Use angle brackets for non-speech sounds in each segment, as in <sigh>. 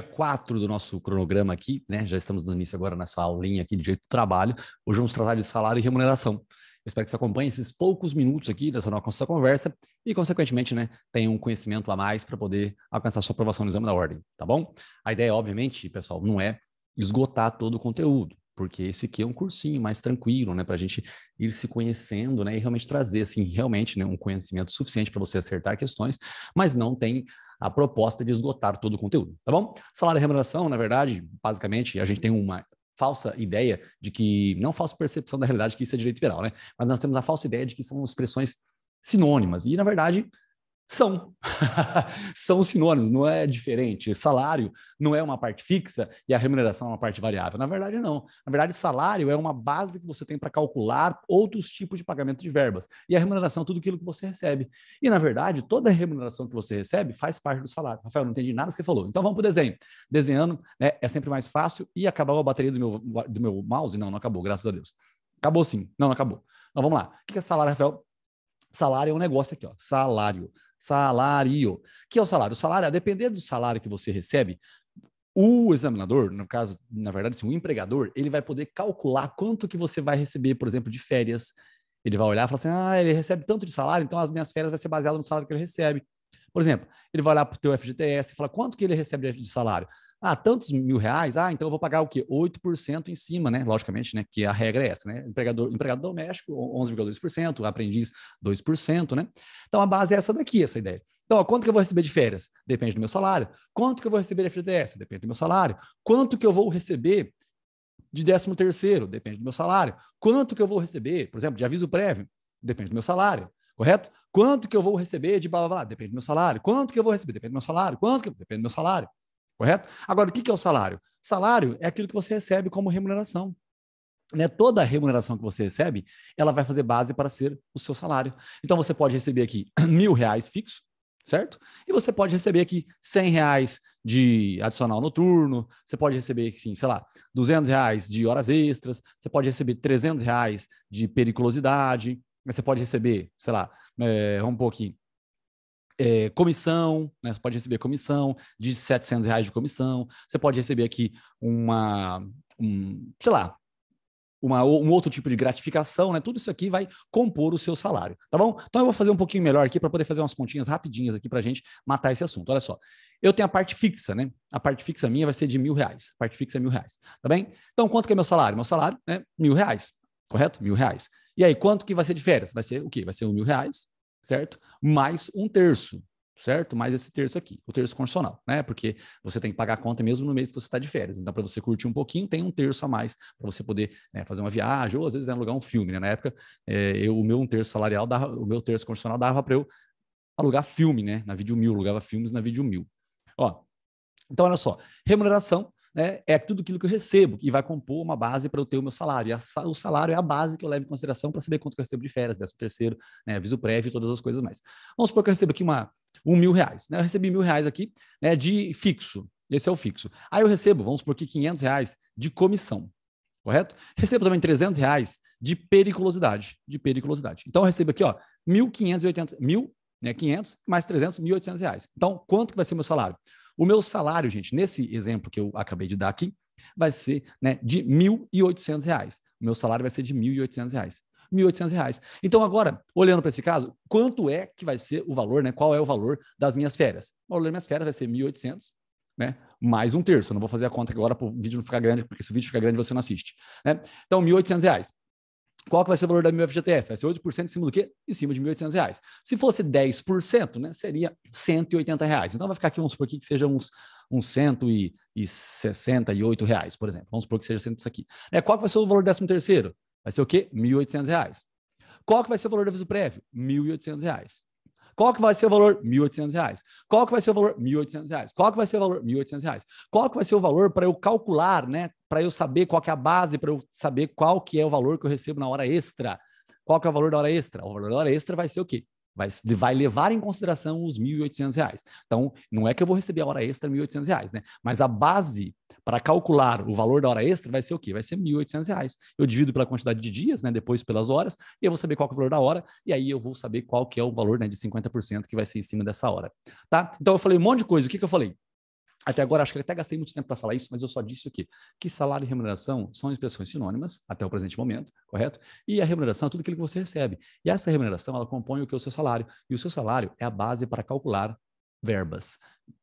dia 4 do nosso cronograma aqui, né? Já estamos no início agora nessa aulinha aqui de direito do trabalho. Hoje vamos tratar de salário e remuneração. Eu espero que você acompanhe esses poucos minutos aqui dessa nossa conversa e, consequentemente, né, tenha um conhecimento a mais para poder alcançar sua aprovação no exame da ordem, tá bom? A ideia, obviamente, pessoal, não é esgotar todo o conteúdo porque esse aqui é um cursinho mais tranquilo, né, para a gente ir se conhecendo, né, e realmente trazer, assim, realmente, né, um conhecimento suficiente para você acertar questões, mas não tem a proposta de esgotar todo o conteúdo, tá bom? Salário e remuneração, na verdade, basicamente, a gente tem uma falsa ideia de que, não falsa percepção da realidade que isso é direito penal, né, mas nós temos a falsa ideia de que são expressões sinônimas, e na verdade são. <laughs> são sinônimos, não é diferente. Salário não é uma parte fixa e a remuneração é uma parte variável. Na verdade, não. Na verdade, salário é uma base que você tem para calcular outros tipos de pagamento de verbas. E a remuneração é tudo aquilo que você recebe. E, na verdade, toda a remuneração que você recebe faz parte do salário. Rafael, não entendi nada do que você falou. Então vamos para o desenho. Desenhando né, é sempre mais fácil e acabou a bateria do meu, do meu mouse? Não, não acabou, graças a Deus. Acabou sim. Não, não acabou. Então vamos lá. O que é salário, Rafael? Salário é um negócio aqui, ó. Salário salário. que é o salário? O salário, a depender do salário que você recebe, o examinador, no caso, na verdade, assim, o empregador, ele vai poder calcular quanto que você vai receber, por exemplo, de férias. Ele vai olhar e falar assim, ah, ele recebe tanto de salário, então as minhas férias vai ser baseadas no salário que ele recebe. Por exemplo, ele vai olhar para o teu FGTS e falar quanto que ele recebe de salário. Ah, tantos mil reais? Ah, então eu vou pagar o quê? 8% em cima, né? Logicamente, né? Que a regra é essa, né? Empregador, empregado doméstico, 11,2%, aprendiz, 2%, né? Então a base é essa daqui, essa ideia. Então, ó, quanto que eu vou receber de férias? Depende do meu salário. Quanto que eu vou receber de FGTS? Depende do meu salário. Quanto que eu vou receber de 13 terceiro? Depende do meu salário. Quanto que eu vou receber, por exemplo, de aviso prévio? Depende do meu salário, correto? Quanto que eu vou receber de blá blá blá? Depende do meu salário. Quanto que eu vou receber? Depende do meu salário. Quanto que... Depende do meu salário correto? Agora, o que é o salário? Salário é aquilo que você recebe como remuneração. Né? Toda remuneração que você recebe, ela vai fazer base para ser o seu salário. Então, você pode receber aqui <clears throat> mil reais fixo, certo? E você pode receber aqui cem reais de adicional noturno, você pode receber, assim, sei lá, duzentos reais de horas extras, você pode receber trezentos reais de periculosidade, você pode receber, sei lá, é, um pouquinho, é, comissão, né? você pode receber comissão de 700 reais de comissão, você pode receber aqui uma, um, sei lá, uma, um outro tipo de gratificação, né? Tudo isso aqui vai compor o seu salário, tá bom? Então eu vou fazer um pouquinho melhor aqui para poder fazer umas continhas rapidinhas aqui para a gente matar esse assunto. Olha só, eu tenho a parte fixa, né? A parte fixa minha vai ser de mil reais. A parte fixa é mil reais, tá bem? Então quanto que é meu salário? Meu salário é mil reais, correto? Mil reais. E aí quanto que vai ser de férias? Vai ser o quê? Vai ser um mil reais certo? Mais um terço, certo? Mais esse terço aqui, o terço constitucional, né? Porque você tem que pagar a conta mesmo no mês que você está de férias. Então, para você curtir um pouquinho, tem um terço a mais para você poder né, fazer uma viagem ou às vezes né, alugar um filme, né? Na época, é, eu, o meu um terço salarial, dava, o meu terço constitucional dava para eu alugar filme, né? Na Vídeo Mil, alugava filmes na Vídeo Mil. Ó, então olha só, remuneração né, é tudo aquilo que eu recebo, e vai compor uma base para eu ter o meu salário. A, o salário é a base que eu levo em consideração para saber quanto eu recebo de férias, décimo terceiro, né, aviso prévio, todas as coisas mais. Vamos supor que eu recebo aqui uma, um mil reais. Né? Eu recebi mil reais aqui né, de fixo, esse é o fixo. Aí eu recebo, vamos supor que 500 reais de comissão, correto? Recebo também 300 reais de periculosidade, de periculosidade. Então eu recebo aqui, ó, 1.580, 1.000, né, mais 300, 1.800 reais. Então, quanto que vai ser o meu salário? O meu salário, gente, nesse exemplo que eu acabei de dar aqui, vai ser né, de R$ 1.800. O meu salário vai ser de R$ 1.800. R$ 1.800. Então, agora, olhando para esse caso, quanto é que vai ser o valor, né? Qual é o valor das minhas férias? O valor das minhas férias vai ser R$ 1.800, né? Mais um terço. Eu não vou fazer a conta agora para o vídeo não ficar grande, porque se o vídeo ficar grande, você não assiste. Né? Então, R$ 1.800. Qual que vai ser o valor da minha FGTS? Vai ser 8% em cima do quê? Em cima de R$ reais. Se fosse 10%, né, seria R$ 180. Reais. Então vai ficar aqui, vamos supor aqui que seja uns, uns 168 reais, por exemplo. Vamos supor que seja isso aqui. É, qual que vai ser o valor do 13 terceiro? Vai ser o quê? R$ reais. Qual que vai ser o valor do aviso prévio? R$ reais. Qual que vai ser o valor? R$ 1.800. Qual que vai ser o valor? R$ 1.800. Qual que vai ser o valor? R$ 1.800. Qual que vai ser o valor para eu calcular, né? Para eu saber qual que é a base, para eu saber qual que é o valor que eu recebo na hora extra. Qual que é o valor da hora extra? O valor da hora extra vai ser o quê? Vai, vai levar em consideração os R$ 1.800. Então, não é que eu vou receber a hora extra R$ 1.800, né? Mas a base para calcular o valor da hora extra vai ser o quê? Vai ser R$ 1.800. Eu divido pela quantidade de dias, né? Depois pelas horas, e eu vou saber qual é o valor da hora, e aí eu vou saber qual que é o valor né, de 50% que vai ser em cima dessa hora, tá? Então, eu falei um monte de coisa. O que, que eu falei? Até agora, acho que até gastei muito tempo para falar isso, mas eu só disse aqui, que salário e remuneração são expressões sinônimas até o presente momento, correto? E a remuneração é tudo aquilo que você recebe. E essa remuneração, ela compõe o que é o seu salário. E o seu salário é a base para calcular verbas.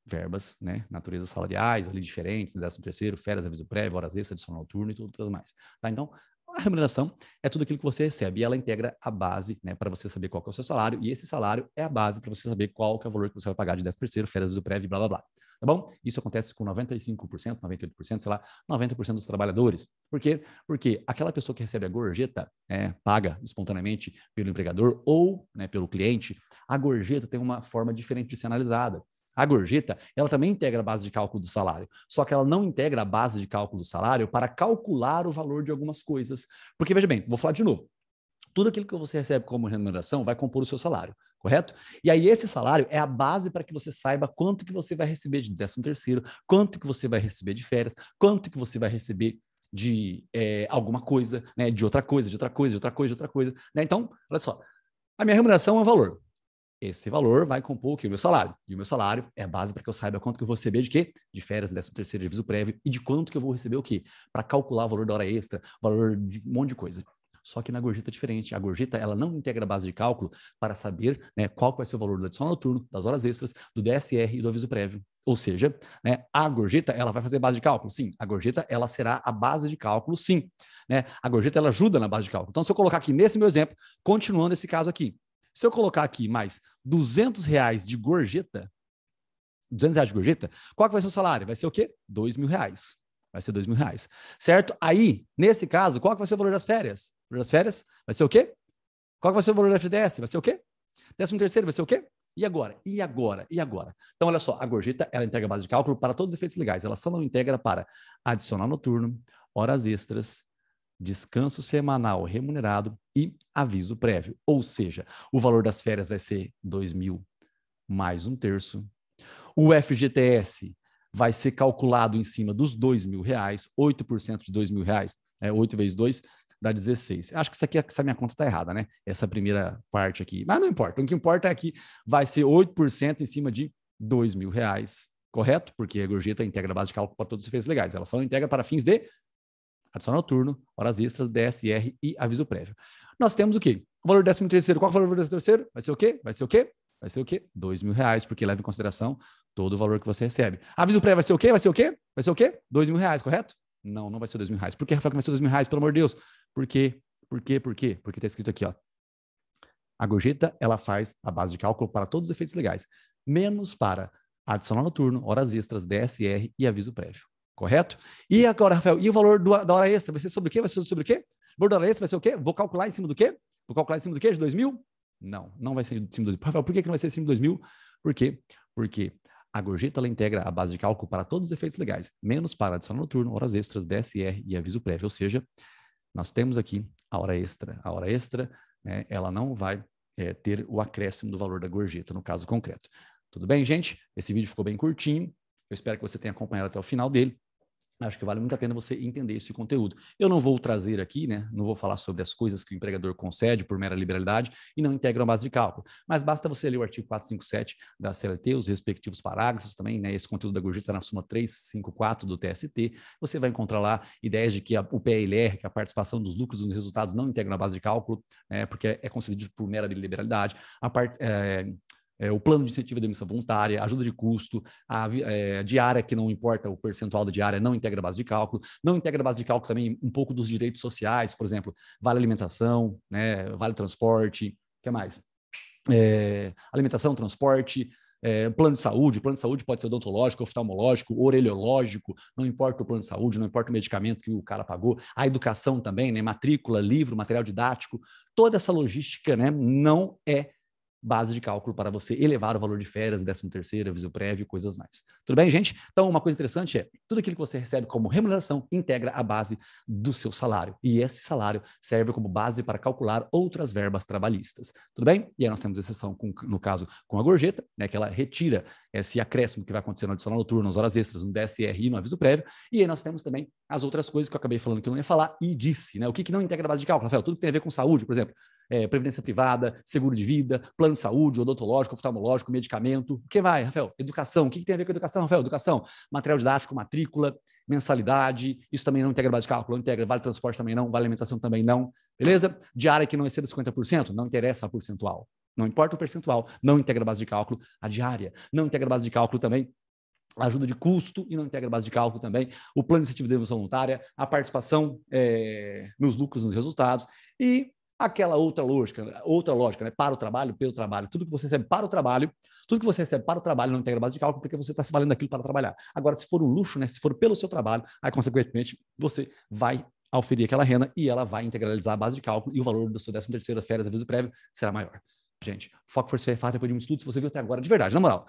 Verbas, né? Naturezas salariais, ali diferentes, 13 né? terceiro, férias, aviso prévio, horas extras, adicional noturno e tudo mais. Tá? Então, a remuneração é tudo aquilo que você recebe e ela integra a base né, para você saber qual é o seu salário, e esse salário é a base para você saber qual é o valor que você vai pagar de décimo terceiro, férias aviso prévio, blá blá blá tá bom? Isso acontece com 95%, 98%, sei lá, 90% dos trabalhadores. Por quê? Porque aquela pessoa que recebe a gorjeta, né, paga espontaneamente pelo empregador ou né, pelo cliente, a gorjeta tem uma forma diferente de ser analisada. A gorjeta, ela também integra a base de cálculo do salário, só que ela não integra a base de cálculo do salário para calcular o valor de algumas coisas. Porque, veja bem, vou falar de novo. Tudo aquilo que você recebe como remuneração vai compor o seu salário, correto? E aí esse salário é a base para que você saiba quanto que você vai receber de 13 terceiro, quanto que você vai receber de férias, quanto que você vai receber de é, alguma coisa, né, de outra coisa, de outra coisa, de outra coisa, de outra coisa. Né? Então, olha só, a minha remuneração é um valor. Esse valor vai compor o que? O meu salário. E o meu salário é a base para que eu saiba quanto que eu vou receber de quê? De férias, 13 terceiro, de aviso prévio e de quanto que eu vou receber o quê? Para calcular o valor da hora extra, valor de um monte de coisa só que na gorjeta é diferente. A gorjeta ela não integra a base de cálculo para saber né, qual vai ser o valor do adicional noturno, das horas extras, do DSR e do aviso prévio. Ou seja, né, a gorjeta ela vai fazer base de cálculo, sim. A gorjeta ela será a base de cálculo, sim. Né? A gorjeta ela ajuda na base de cálculo. Então, se eu colocar aqui nesse meu exemplo, continuando esse caso aqui, se eu colocar aqui mais 200 reais de gorjeta, 200 reais de gorjeta, qual que vai ser o salário? Vai ser o quê? 2 mil reais. Vai ser 2 mil reais, certo? Aí, nesse caso, qual que vai ser o valor das férias? das férias, vai ser o quê? Qual vai ser o valor do FGTS? Vai ser o quê? Décimo terceiro vai ser o quê? E agora? E agora? E agora? Então, olha só, a gorjeta, ela entrega base de cálculo para todos os efeitos legais. Ela só não integra para adicional noturno, horas extras, descanso semanal remunerado e aviso prévio. Ou seja, o valor das férias vai ser 2 mil mais um terço. O FGTS vai ser calculado em cima dos 2 mil reais, 8% de 2 mil reais, é, né? 8 vezes 2, dá 16. Acho que isso aqui, essa minha conta está errada, né? Essa primeira parte aqui. Mas não importa. O que importa é que vai ser 8% em cima de 2 mil reais, correto? Porque a gorjeta integra é a base de cálculo para todos os efeitos legais. Ela só não integra para fins de adicional noturno, horas extras, DSR e aviso prévio. Nós temos o quê? O valor 13 terceiro. Qual é o valor do 13 terceiro? Vai ser o quê? Vai ser o quê? Vai ser o quê? 2 mil reais, porque leva em consideração todo o valor que você recebe. Aviso prévio vai ser o quê? Vai ser o quê? Vai ser o quê? 2 mil reais, correto? Não, não vai ser 2 mil reais. Por que, Rafael, que vai ser 2 mil reais? Pelo amor de Deus. Por quê? Por quê? Por quê? Porque está escrito aqui, ó. A gorjeta, ela faz a base de cálculo para todos os efeitos legais, menos para adicional noturno, horas extras, DSR e aviso prévio. Correto? E agora, Rafael, e o valor do, da hora extra? Vai ser sobre o quê? Vai ser sobre o quê? O valor da hora extra vai ser o quê? Vou calcular em cima do quê? Vou calcular em cima do quê? De 2 mil? Não, não vai ser em cima de 2 mil. Rafael, por que, que não vai ser em cima de 2 mil? Por quê? Porque a gorjeta ela integra a base de cálculo para todos os efeitos legais, menos para adicional noturno, horas extras, DSR e aviso prévio. Ou seja, nós temos aqui a hora extra. A hora extra, né, ela não vai é, ter o acréscimo do valor da gorjeta, no caso concreto. Tudo bem, gente? Esse vídeo ficou bem curtinho. Eu espero que você tenha acompanhado até o final dele. Acho que vale muito a pena você entender esse conteúdo. Eu não vou trazer aqui, né? Não vou falar sobre as coisas que o empregador concede por mera liberalidade e não integram a base de cálculo. Mas basta você ler o artigo 457 da CLT, os respectivos parágrafos também, né? Esse conteúdo da gorjeta na suma 354 do TST. Você vai encontrar lá ideias de que a, o PLR, que é a participação dos lucros nos resultados não integra a base de cálculo, né? Porque é concedido por mera liberalidade. A parte. Eh, é, é, o plano de incentivo de demissão voluntária, ajuda de custo, a é, diária, que não importa o percentual da diária, não integra a base de cálculo, não integra a base de cálculo também um pouco dos direitos sociais, por exemplo, vale alimentação, né, vale transporte, o que mais? É, alimentação, transporte, é, plano de saúde, plano de saúde pode ser odontológico, oftalmológico, orelhológico, não importa o plano de saúde, não importa o medicamento que o cara pagou, a educação também, né? matrícula, livro, material didático, toda essa logística né? não é base de cálculo para você elevar o valor de férias, 13 terceiro, aviso prévio, coisas mais. Tudo bem, gente? Então, uma coisa interessante é, tudo aquilo que você recebe como remuneração integra a base do seu salário. E esse salário serve como base para calcular outras verbas trabalhistas. Tudo bem? E aí nós temos exceção, com, no caso, com a gorjeta, né, que ela retira esse acréscimo que vai acontecer no adicional noturno, nas horas extras, no DSR e no aviso prévio. E aí nós temos também as outras coisas que eu acabei falando que eu não ia falar e disse, né? O que, que não integra a base de cálculo, Rafael? Tudo que tem a ver com saúde, por exemplo é, previdência privada, seguro de vida, plano de saúde, odontológico, oftalmológico, medicamento. O que vai, Rafael? Educação. O que, que tem a ver com educação, Rafael? Educação. Material didático, matrícula, mensalidade. Isso também não integra base de cálculo, não integra. Vale transporte também não, vale alimentação também não. Beleza? Diária que não exceda 50%, não interessa a percentual. Não importa o percentual, não integra base de cálculo, a diária. Não integra base de cálculo também, ajuda de custo e não integra base de cálculo também, o plano de incentivo de devolução voluntária, a participação é, nos lucros, nos resultados e aquela outra lógica, outra lógica, né? Para o trabalho, pelo trabalho, tudo que você recebe para o trabalho, tudo que você recebe para o trabalho não integra base de cálculo, porque você está se valendo daquilo para trabalhar. Agora, se for um luxo, né? Se for pelo seu trabalho, aí, consequentemente, você vai auferir aquela renda e ela vai integralizar a base de cálculo e o valor da sua 13 terceira férias, aviso prévio, será maior. Gente, foco for ser fato depois de um estudo, se você viu até agora, de verdade, na moral.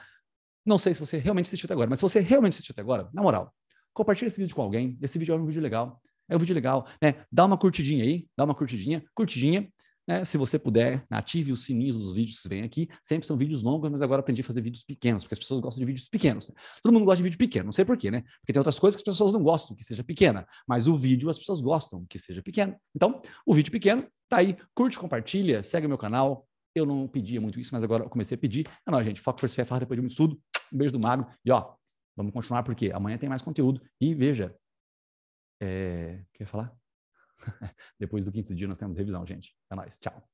Não sei se você realmente assistiu até agora, mas se você realmente assistiu até agora, na moral, compartilhe esse vídeo com alguém. Esse vídeo é um vídeo legal. É um vídeo legal, né? Dá uma curtidinha aí, dá uma curtidinha, curtidinha. Né? Se você puder, ative os sininhos dos vídeos que vem aqui. Sempre são vídeos longos, mas agora aprendi a fazer vídeos pequenos, porque as pessoas gostam de vídeos pequenos. Né? Todo mundo gosta de vídeo pequeno, não sei porquê, né? Porque tem outras coisas que as pessoas não gostam que seja pequena, mas o vídeo as pessoas gostam que seja pequeno. Então, o vídeo pequeno tá aí. Curte, compartilha, segue meu canal. Eu não pedia muito isso, mas agora eu comecei a pedir. É nóis, gente. Foco, força e fé, depois de um estudo. Um beijo do mago E ó, vamos continuar porque amanhã tem mais conteúdo. E veja, é, quer falar? <laughs> Depois do quinto dia nós temos revisão, gente. É nóis. Tchau.